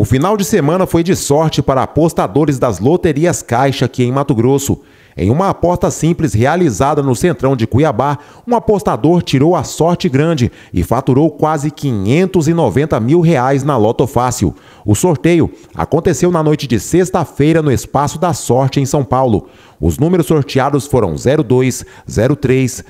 O final de semana foi de sorte para apostadores das loterias Caixa aqui em Mato Grosso. Em uma aposta simples realizada no centrão de Cuiabá, um apostador tirou a sorte grande e faturou quase 590 mil reais na Loto Fácil. O sorteio aconteceu na noite de sexta-feira no Espaço da Sorte, em São Paulo. Os números sorteados foram 02, 03,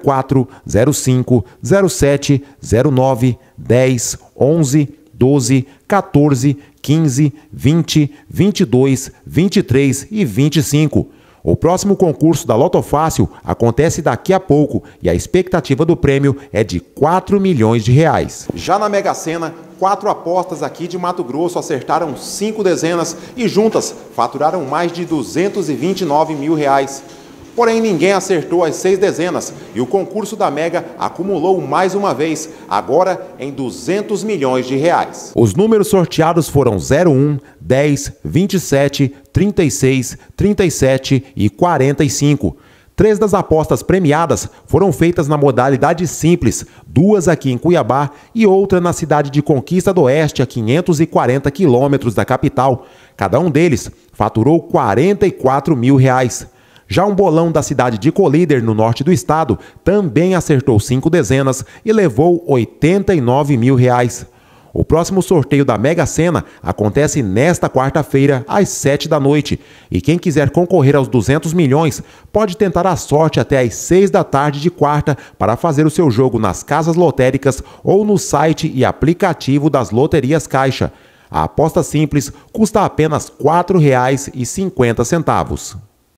04, 05, 07, 09, 10, 11, 12, 14, 15, 20, 22, 23 e 25. O próximo concurso da Loto Fácil acontece daqui a pouco e a expectativa do prêmio é de 4 milhões de reais. Já na Mega Sena, quatro apostas aqui de Mato Grosso acertaram cinco dezenas e juntas faturaram mais de 229 mil reais. Porém, ninguém acertou as seis dezenas e o concurso da Mega acumulou mais uma vez, agora em 200 milhões de reais. Os números sorteados foram 01, 10, 27, 36, 37 e 45. Três das apostas premiadas foram feitas na modalidade simples, duas aqui em Cuiabá e outra na cidade de Conquista do Oeste, a 540 quilômetros da capital. Cada um deles faturou 44 mil reais. Já um bolão da cidade de Colíder, no norte do estado, também acertou cinco dezenas e levou 89 mil reais. O próximo sorteio da Mega Sena acontece nesta quarta-feira, às 7 da noite. E quem quiser concorrer aos 200 milhões pode tentar a sorte até às 6 da tarde de quarta para fazer o seu jogo nas casas lotéricas ou no site e aplicativo das loterias Caixa. A aposta simples custa apenas R$ 4,50.